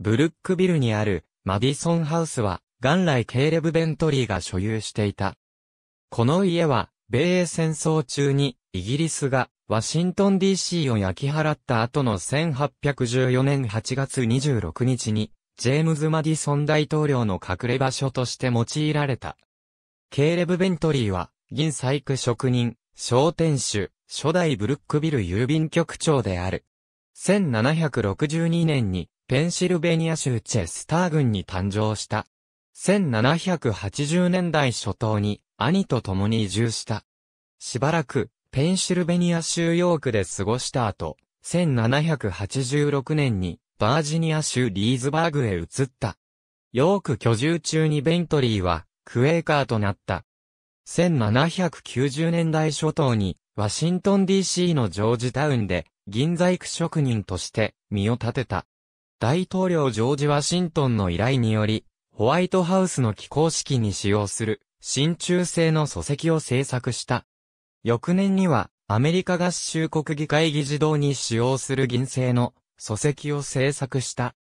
ブルックビルにあるマディソンハウスは、元来ケーレブ・ベントリーが所有していた。この家は、米英戦争中に、イギリスが、ワシントン DC を焼き払った後の1814年8月26日に、ジェームズ・マディソン大統領の隠れ場所として用いられた。ケーレブ・ベントリーは、銀細工職人、商店主、初代ブルックビル郵便局長である。1762年にペンシルベニア州チェスター郡に誕生した。1780年代初頭に兄と共に移住した。しばらくペンシルベニア州ヨークで過ごした後、1786年にバージニア州リーズバーグへ移った。ヨーク居住中にベントリーはクエーカーとなった。1790年代初頭にワシントン DC のジョージタウンで銀細工職人として身を立てた。大統領ジョージ・ワシントンの依頼により、ホワイトハウスの起工式に使用する、真鍮製の礎石を製作した。翌年には、アメリカ合衆国議会議事堂に使用する銀製の礎石を製作した。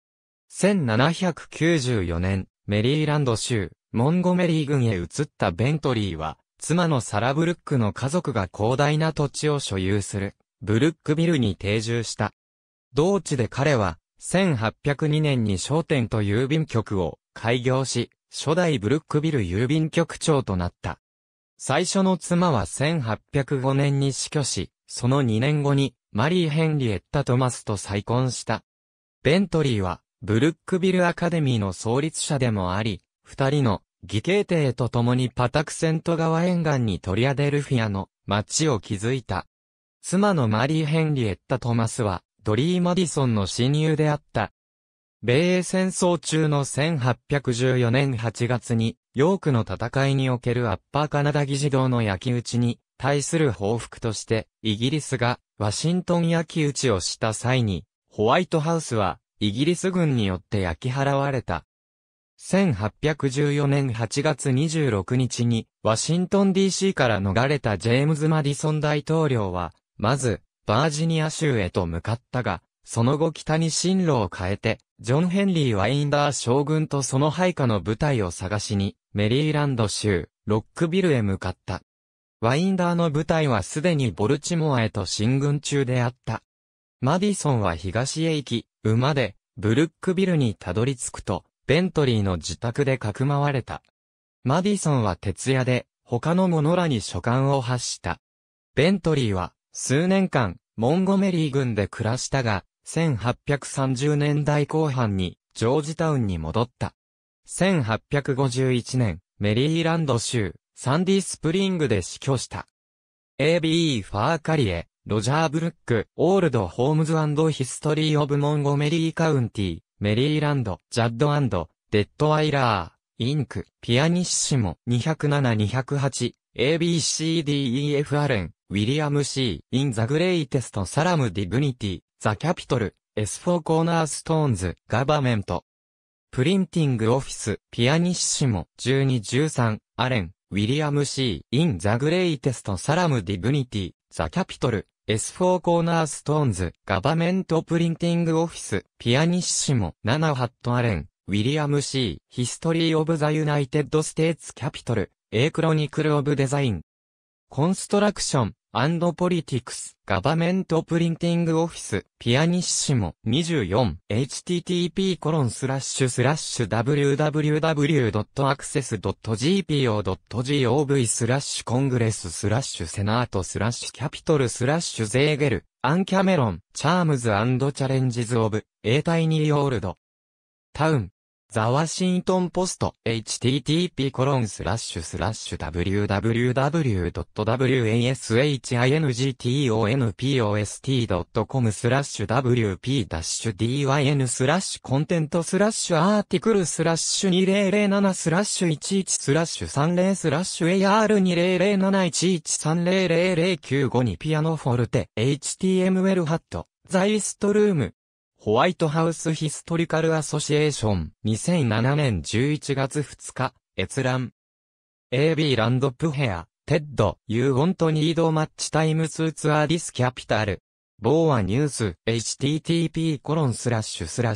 1794年、メリーランド州、モンゴメリー郡へ移ったベントリーは、妻のサラブルックの家族が広大な土地を所有する、ブルックビルに定住した。同地で彼は、1802年に商店と郵便局を開業し、初代ブルックビル郵便局長となった。最初の妻は1805年に死去し、その2年後にマリー・ヘンリエッタ・トマスと再婚した。ベントリーは、ブルックビルアカデミーの創立者でもあり、二人の義兄弟と共にパタクセント川沿岸にトリアデルフィアの町を築いた。妻のマリー・ヘンリエッタ・トマスは、ドリー・マディソンの親友であった。米英戦争中の1814年8月に、ヨークの戦いにおけるアッパーカナダ議事堂の焼き討ちに対する報復として、イギリスがワシントン焼き討ちをした際に、ホワイトハウスはイギリス軍によって焼き払われた。1814年8月26日に、ワシントン DC から逃れたジェームズ・マディソン大統領は、まず、バージニア州へと向かったが、その後北に進路を変えて、ジョン・ヘンリー・ワインダー将軍とその配下の部隊を探しに、メリーランド州、ロックビルへ向かった。ワインダーの部隊はすでにボルチモアへと進軍中であった。マディソンは東へ行き、馬で、ブルックビルにたどり着くと、ベントリーの自宅でかくまわれた。マディソンは徹夜で、他の者らに書簡を発した。ベントリーは、数年間、モンゴメリー軍で暮らしたが、1830年代後半にジョージタウンに戻った。1851年、メリーランド州、サンディスプリングで死去した。ABE ファーカリエ、ロジャーブルック、オールドホームズヒストリー・オブ・モンゴメリー・カウンティ、メリーランド、ジャッドデッド・アイラー、インク、ピアニッシモ、207-208、ABCDEF アレン、ウィリアム・シー・イン・ザ・グレイテスト・サラム・ディグニティ、ザ・キャピトル、s ー・コーナーストーンズ・ガバメント。プリンティング・オフィス、ピアニッシモ、1213、アレン、ウィリアム・シー・イン・ザ・グレイテスト・サラム・ディグニティ、ザ・キャピトル、s ー・コーナーストーンズ・ガバメント・プリンティング・オフィス、ピアニッシモ、7ハット・アレン、ウィリアム・シー・ヒストリー・オブ・ザ・ユナイテッド・ステーツ・キャピトル、エイクロニクル・オブ・デザイン。コンストラクション、アンドポリティクス、ガバメントプリンティングオフィス、ピアニッシモ、24、http コロンスラッシュスラッシュ www.access.gpo.gov スラッシュコングレススラッシュセナートスラッシュキャピトルスラッシュゼーゲル、アンキャメロン、チャームズチャレンジズオブ、エータイニーオールド、タウン、ザワシントンポスト、http://www.washintonpost.com スラッシュ wp-dyn スラッシュコンテントスラッシュアーティクルスラッシュ2007スラッシュ11スラッシュ30スラッシュ AR200711300095 にピアノフォルテ HTML ハットザイストルームホワイトハウスヒストリカルアソシエーション2007年11月2日閲覧 AB ランドプヘアテッド You want need much time to tour this capital ボーアニュース、http://www.vonews.com コロンススララッッシシュュスラ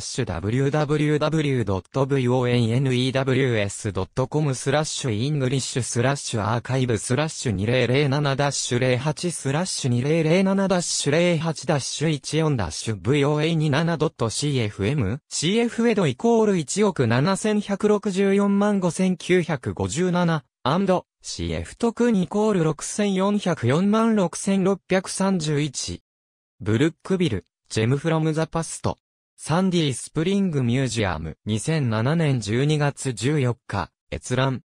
ッシュイングリッシュスラッシュアーカイブスラッシュ2007ダッシュ08スラッシュ2007ダッシュ08ダッシュ14ダッシュ voa27.cfm? cf エドイコール1億7164万5957 and CF 特にイコール6404万6631ブルックビル、ジェムフロムザパスト。サンディスプリングミュージアム2007年12月14日、閲覧。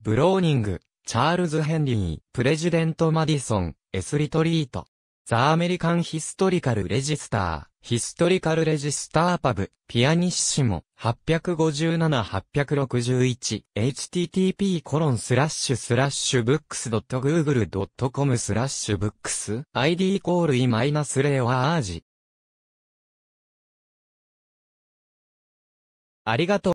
ブローニング、チャールズ・ヘンリー、プレジデント・マディソン、エスリトリート。ザ・アメリカン・ヒストリカル・レジスター、ヒストリカル・レジスター・パブ、ピアニッシモ、857-861http://books.google.com スラッシュ books id イコール e マイナスレアージありがとう